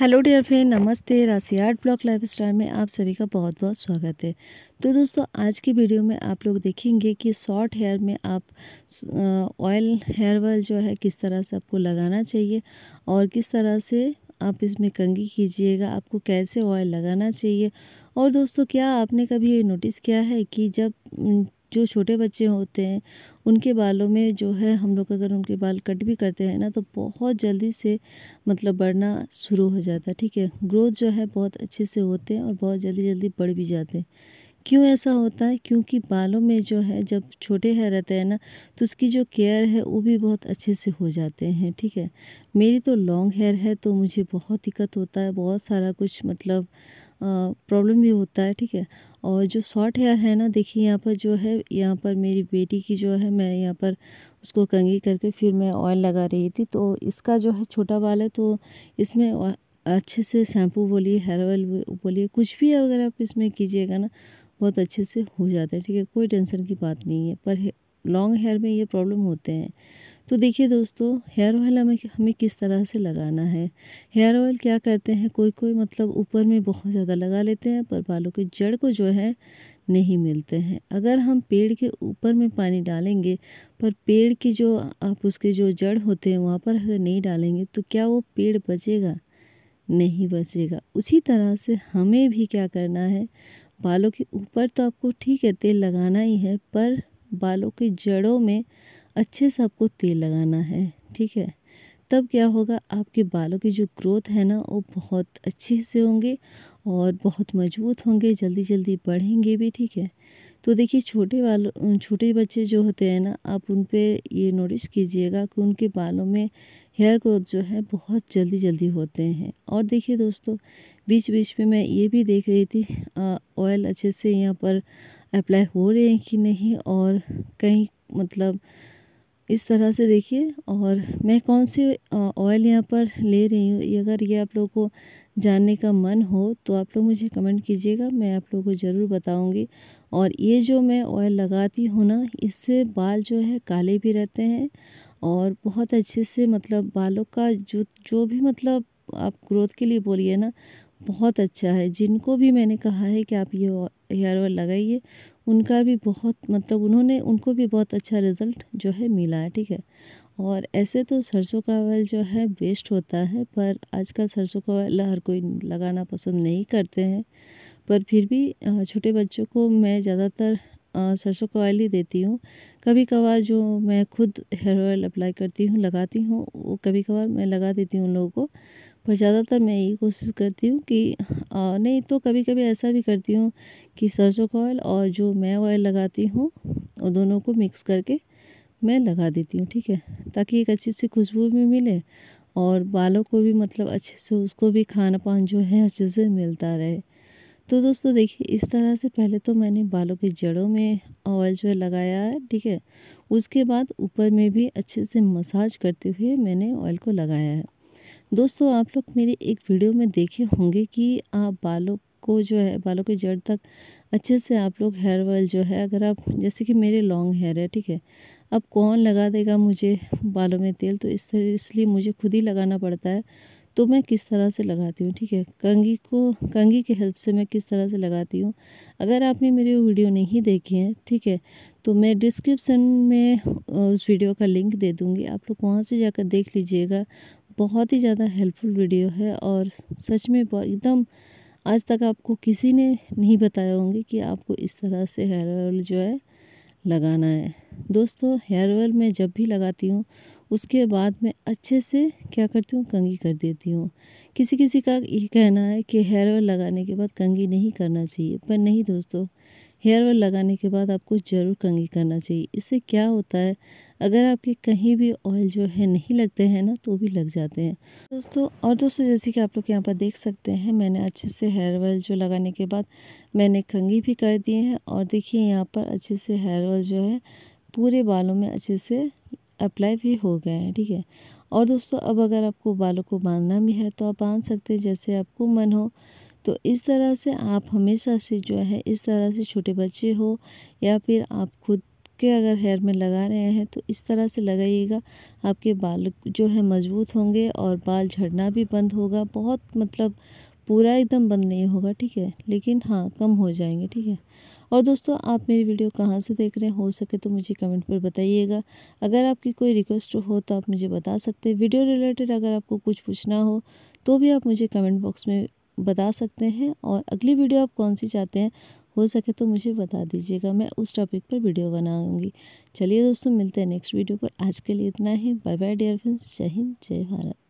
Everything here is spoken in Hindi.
हेलो डियर फ्रेंड नमस्ते राशि आर्ट ब्लॉक लाइफ स्टाइल में आप सभी का बहुत बहुत स्वागत है तो दोस्तों आज की वीडियो में आप लोग देखेंगे कि शॉर्ट हेयर में आप ऑयल हेयर ऑयल जो है किस तरह से आपको लगाना चाहिए और किस तरह से आप इसमें कंगी कीजिएगा आपको कैसे ऑयल लगाना चाहिए और दोस्तों क्या आपने कभी ये नोटिस किया है कि जब जो छोटे बच्चे होते हैं उनके बालों में जो है हम लोग अगर उनके बाल कट भी करते हैं ना तो बहुत जल्दी से मतलब बढ़ना शुरू हो जाता है ठीक है ग्रोथ जो है बहुत अच्छे से होते हैं और बहुत जल्दी जल्दी बढ़ भी जाते हैं क्यों ऐसा होता है क्योंकि बालों में जो है जब छोटे है रहते हैं ना तो उसकी जो केयर है वो भी बहुत अच्छे से हो जाते हैं ठीक है मेरी तो लॉन्ग हेयर है तो मुझे बहुत दिक्कत होता है बहुत सारा कुछ मतलब प्रॉब्लम भी होता है ठीक है और जो शॉर्ट हेयर है ना देखिए यहाँ पर जो है यहाँ पर मेरी बेटी की जो है मैं यहाँ पर उसको कंगी करके फिर मैं ऑयल लगा रही थी तो इसका जो है छोटा बाल है तो इसमें अच्छे से शैम्पू बोलिए हेयर ऑयल बोलिए कुछ भी अगर आप इसमें कीजिएगा ना बहुत अच्छे से हो जाता है ठीक है कोई टेंशन की बात नहीं है पर लॉन्ग हेयर में ये प्रॉब्लम होते हैं तो देखिए दोस्तों हेयर ऑयल हमें हमें किस तरह से लगाना है हेयर ऑयल क्या करते हैं कोई कोई मतलब ऊपर में बहुत ज़्यादा लगा लेते हैं पर बालों की जड़ को जो है नहीं मिलते हैं अगर हम पेड़ के ऊपर में पानी डालेंगे पर पेड़ की जो आप उसके जो जड़ होते हैं वहाँ पर अगर नहीं डालेंगे तो क्या वो पेड़ बचेगा नहीं बचेगा उसी तरह से हमें भी क्या करना है बालों के ऊपर तो आपको ठीक है तेल लगाना ही है पर बालों की जड़ों में अच्छे से आपको तेल लगाना है ठीक है तब क्या होगा आपके बालों की जो ग्रोथ है ना वो बहुत अच्छे से होंगे और बहुत मजबूत होंगे जल्दी जल्दी बढ़ेंगे भी ठीक है तो देखिए छोटे वालों छोटे बच्चे जो होते हैं ना आप उन पर ये नोटिस कीजिएगा कि उनके बालों में हेयर ग्रोथ जो है बहुत जल्दी जल्दी होते हैं और देखिए दोस्तों बीच बीच में मैं ये भी देख रही थी ऑयल अच्छे से यहाँ पर अप्लाई हो रहे हैं कि नहीं और कहीं मतलब इस तरह से देखिए और मैं कौन से ऑयल यहाँ पर ले रही हूँ अगर ये आप लोगों को जानने का मन हो तो आप लोग मुझे कमेंट कीजिएगा मैं आप लोगों को ज़रूर बताऊँगी और ये जो मैं ऑयल लगाती हूँ ना इससे बाल जो है काले भी रहते हैं और बहुत अच्छे से मतलब बालों का जो जो भी मतलब आप ग्रोथ के लिए बोलिए ना बहुत अच्छा है जिनको भी मैंने कहा है कि आप ये हेयर ऑयल लगाइए उनका भी बहुत मतलब उन्होंने उनको भी बहुत अच्छा रिज़ल्ट जो है मिला है ठीक है और ऐसे तो सरसों का ऑयल जो है बेस्ट होता है पर आजकल सरसों का ऑयल हर कोई लगाना पसंद नहीं करते हैं पर फिर भी छोटे बच्चों को मैं ज़्यादातर सरसों का ऑयल ही देती हूँ कभी कभार जो मैं खुद हेयर ऑयल अप्लाई करती हूँ लगाती हूँ वो कभी कभार मैं लगा देती हूँ उन लोगों को पर ज़्यादातर मैं यही कोशिश करती हूँ कि नहीं तो कभी कभी ऐसा भी करती हूँ कि सरसों का ऑयल और जो मैं ऑयल लगाती हूँ वो दोनों को मिक्स करके मैं लगा देती हूँ ठीक है ताकि एक अच्छी सी खुशबू भी मिले और बालों को भी मतलब अच्छे से उसको भी खाना पान जो है अच्छे से मिलता रहे तो दोस्तों देखिए इस तरह से पहले तो मैंने बालों की जड़ों में ऑयल जो है लगाया है ठीक है उसके बाद ऊपर में भी अच्छे से मसाज करते हुए मैंने ऑयल को लगाया है दोस्तों आप लोग मेरे एक वीडियो में देखे होंगे कि आप बालों को जो है बालों की जड़ तक अच्छे से आप लोग हेयर ऑयल जो है अगर आप जैसे कि मेरे लॉन्ग हेयर है ठीक है अब कौन लगा देगा मुझे बालों में तेल तो इस तरह इसलिए मुझे खुद ही लगाना पड़ता है तो मैं किस तरह से लगाती हूँ ठीक है कंगी को कंगी के हेल्प से मैं किस तरह से लगाती हूँ अगर आपने मेरी वीडियो नहीं देखी है ठीक है तो मैं डिस्क्रिप्सन में उस वीडियो का लिंक दे दूँगी आप लोग वहाँ से जाकर देख लीजिएगा बहुत ही ज़्यादा हेल्पफुल वीडियो है और सच में एकदम आज तक आपको किसी ने नहीं बताए होंगे कि आपको इस तरह से हेयर ऑयल जो है लगाना है दोस्तों हेयर ऑयल मैं जब भी लगाती हूँ उसके बाद मैं अच्छे से क्या करती हूँ कंगी कर देती हूँ किसी किसी का ये कहना है कि हेयर ऑयल लगाने के बाद कंगी नहीं करना चाहिए पर नहीं दोस्तों हेयर ऑयल लगाने के बाद आपको ज़रूर कंघी करना चाहिए इससे क्या होता है अगर आपके कहीं भी ऑयल जो है नहीं लगते हैं ना तो भी लग जाते हैं दोस्तों और दोस्तों जैसे कि आप लोग यहाँ पर देख सकते हैं मैंने अच्छे से हेयर ऑयल जो लगाने के बाद मैंने कंघी भी कर दिए हैं और देखिए यहाँ पर अच्छे से हेयर ऑयल जो है पूरे बालों में अच्छे से अप्लाई भी हो गए हैं ठीक है और दोस्तों अब अगर आपको बालों को बांधना भी है तो आप बांध सकते हैं जैसे आपको मन हो तो इस तरह से आप हमेशा से जो है इस तरह से छोटे बच्चे हो या फिर आप खुद के अगर हेयर में लगा रहे हैं तो इस तरह से लगाइएगा आपके बाल जो है मजबूत होंगे और बाल झड़ना भी बंद होगा बहुत मतलब पूरा एकदम बंद नहीं होगा ठीक है लेकिन हाँ कम हो जाएंगे ठीक है और दोस्तों आप मेरी वीडियो कहाँ से देख रहे हैं हो सके तो मुझे कमेंट पर बताइएगा अगर आपकी कोई रिक्वेस्ट हो तो आप मुझे बता सकते हैं वीडियो रिलेटेड अगर आपको कुछ पूछना हो तो भी आप मुझे कमेंट बॉक्स में बता सकते हैं और अगली वीडियो आप कौन सी चाहते हैं हो सके तो मुझे बता दीजिएगा मैं उस टॉपिक पर वीडियो बनाऊंगी चलिए दोस्तों मिलते हैं नेक्स्ट वीडियो पर आज के लिए इतना ही बाय बाय डियर फ्रेंड्स जय हिंद जय भारत